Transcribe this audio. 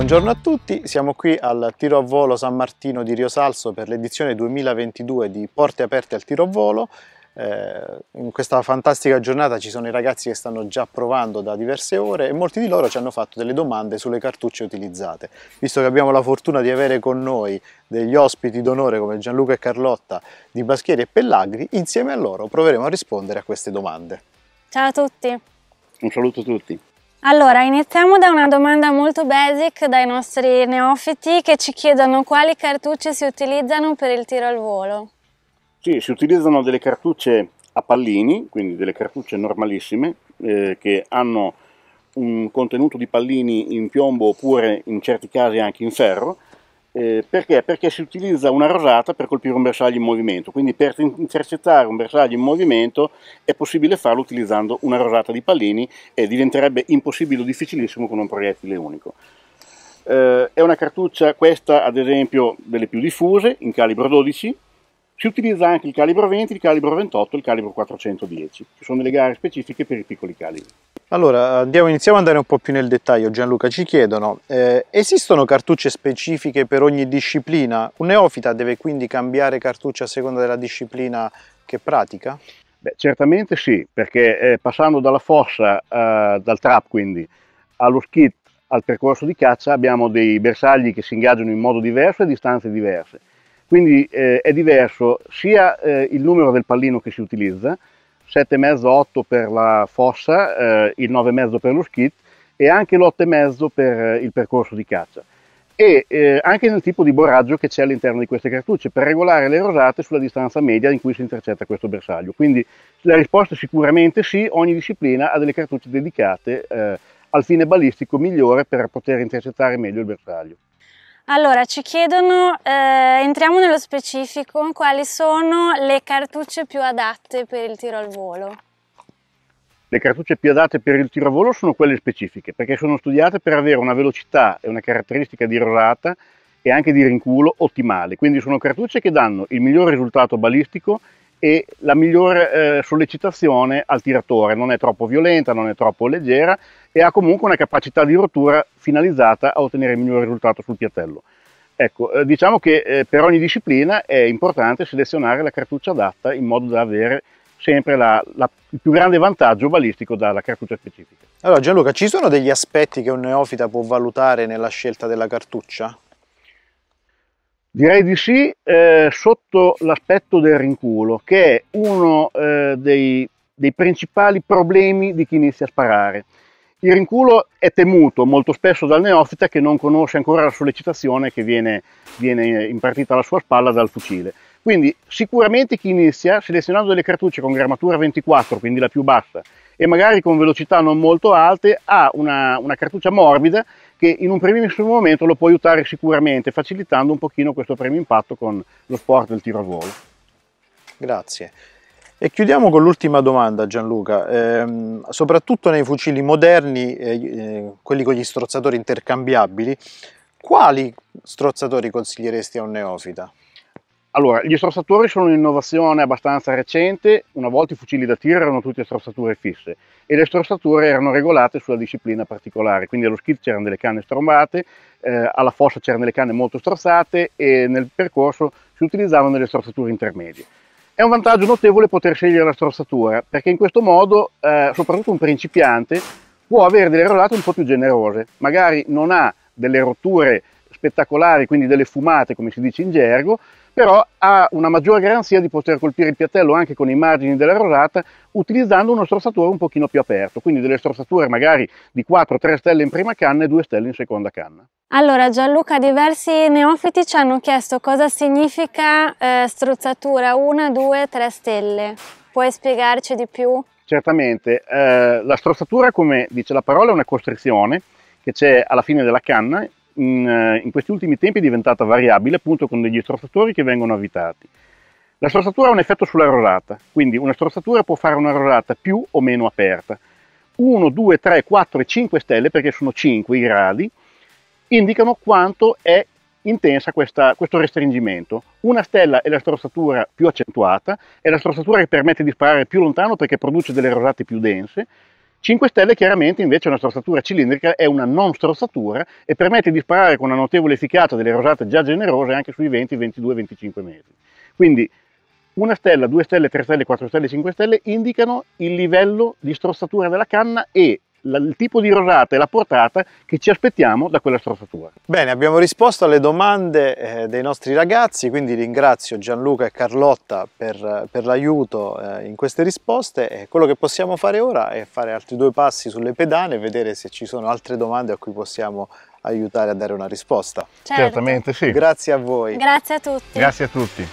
Buongiorno a tutti, siamo qui al Tiro a Volo San Martino di Rio Salso per l'edizione 2022 di Porte Aperte al Tiro a Volo. Eh, in questa fantastica giornata ci sono i ragazzi che stanno già provando da diverse ore e molti di loro ci hanno fatto delle domande sulle cartucce utilizzate. Visto che abbiamo la fortuna di avere con noi degli ospiti d'onore come Gianluca e Carlotta di Baschieri e Pellagri, insieme a loro proveremo a rispondere a queste domande. Ciao a tutti! Un saluto a tutti! Allora, iniziamo da una domanda molto basic dai nostri neofiti che ci chiedono quali cartucce si utilizzano per il tiro al volo. Sì, si utilizzano delle cartucce a pallini, quindi delle cartucce normalissime, eh, che hanno un contenuto di pallini in piombo oppure in certi casi anche in ferro, eh, perché? Perché si utilizza una rosata per colpire un bersaglio in movimento, quindi per intercettare un bersaglio in movimento è possibile farlo utilizzando una rosata di pallini e diventerebbe impossibile o difficilissimo con un proiettile unico. Eh, è una cartuccia, questa ad esempio, delle più diffuse, in calibro 12, si utilizza anche il calibro 20, il calibro 28 e il calibro 410, ci sono delle gare specifiche per i piccoli calibri. Allora, andiamo, iniziamo ad andare un po' più nel dettaglio, Gianluca, ci chiedono, eh, esistono cartucce specifiche per ogni disciplina? Un neofita deve quindi cambiare cartucce a seconda della disciplina che pratica? Beh, certamente sì, perché eh, passando dalla fossa, eh, dal trap quindi, allo skit, al percorso di caccia, abbiamo dei bersagli che si ingaggiano in modo diverso e distanze diverse quindi eh, è diverso sia eh, il numero del pallino che si utilizza, 7,5-8 per la fossa, eh, il 9,5 per lo skit e anche l'8,5 per eh, il percorso di caccia. E eh, anche nel tipo di borraggio che c'è all'interno di queste cartucce per regolare le rosate sulla distanza media in cui si intercetta questo bersaglio. Quindi la risposta è sicuramente sì, ogni disciplina ha delle cartucce dedicate eh, al fine balistico migliore per poter intercettare meglio il bersaglio. Allora, ci chiedono, eh, entriamo nello specifico, quali sono le cartucce più adatte per il tiro al volo? Le cartucce più adatte per il tiro al volo sono quelle specifiche, perché sono studiate per avere una velocità e una caratteristica di rosata e anche di rinculo ottimale, quindi sono cartucce che danno il miglior risultato balistico e la miglior eh, sollecitazione al tiratore, non è troppo violenta, non è troppo leggera e ha comunque una capacità di rottura finalizzata a ottenere il miglior risultato sul piattello. Ecco, eh, diciamo che eh, per ogni disciplina è importante selezionare la cartuccia adatta in modo da avere sempre la, la, il più grande vantaggio balistico dalla cartuccia specifica. Allora Gianluca, ci sono degli aspetti che un neofita può valutare nella scelta della cartuccia? Direi di sì, eh, sotto l'aspetto del rinculo, che è uno eh, dei, dei principali problemi di chi inizia a sparare. Il rinculo è temuto molto spesso dal neofita che non conosce ancora la sollecitazione che viene, viene impartita alla sua spalla dal fucile. Quindi sicuramente chi inizia selezionando delle cartucce con grammatura 24, quindi la più bassa, e magari con velocità non molto alte, ha una, una cartuccia morbida che in un primissimo momento lo può aiutare sicuramente, facilitando un pochino questo primo impatto con lo sport del tiro a volo. Grazie. E chiudiamo con l'ultima domanda Gianluca, eh, soprattutto nei fucili moderni, eh, eh, quelli con gli strozzatori intercambiabili, quali strozzatori consiglieresti a un neofita? Allora, gli strozzatori sono un'innovazione abbastanza recente, una volta i fucili da tiro erano tutti a strozzature fisse e le strozzature erano regolate sulla disciplina particolare, quindi allo skid c'erano delle canne strombate, eh, alla fossa c'erano delle canne molto strozzate e nel percorso si utilizzavano delle strozzature intermedie. È un vantaggio notevole poter scegliere la strozzatura perché in questo modo, eh, soprattutto un principiante, può avere delle rollate un po' più generose, magari non ha delle rotture spettacolari, quindi delle fumate come si dice in gergo, però ha una maggiore garanzia di poter colpire il piattello anche con i margini della rosata utilizzando uno strozzatura un pochino più aperto, quindi delle strozzature magari di 4-3 stelle in prima canna e 2 stelle in seconda canna. Allora Gianluca, diversi neofiti ci hanno chiesto cosa significa eh, strozzatura 1, 2, 3 stelle. Puoi spiegarci di più? Certamente, eh, la strozzatura come dice la parola è una costrizione che c'è alla fine della canna in, eh, in questi ultimi tempi è diventata variabile appunto con degli strozzatori che vengono avvitati. La strozzatura ha un effetto sulla rollata, quindi una strozzatura può fare una rollata più o meno aperta. 1, 2, 3, 4 e 5 stelle, perché sono 5 i gradi, indicano quanto è intensa questa, questo restringimento. Una stella è la strozzatura più accentuata, è la strozzatura che permette di sparare più lontano perché produce delle rosate più dense, 5 Stelle chiaramente invece è una strozzatura cilindrica, è una non strozzatura e permette di sparare con una notevole efficacia delle rosate già generose anche sui 20, 22, 25 metri. Quindi una stella, due stelle, tre stelle, quattro stelle, cinque stelle indicano il livello di strozzatura della canna e il tipo di rosata e la portata che ci aspettiamo da quella strozzatura. Bene, abbiamo risposto alle domande eh, dei nostri ragazzi, quindi ringrazio Gianluca e Carlotta per, per l'aiuto eh, in queste risposte e quello che possiamo fare ora è fare altri due passi sulle pedane e vedere se ci sono altre domande a cui possiamo aiutare a dare una risposta. Certo. Certamente sì. Grazie a voi. Grazie a tutti. Grazie a tutti.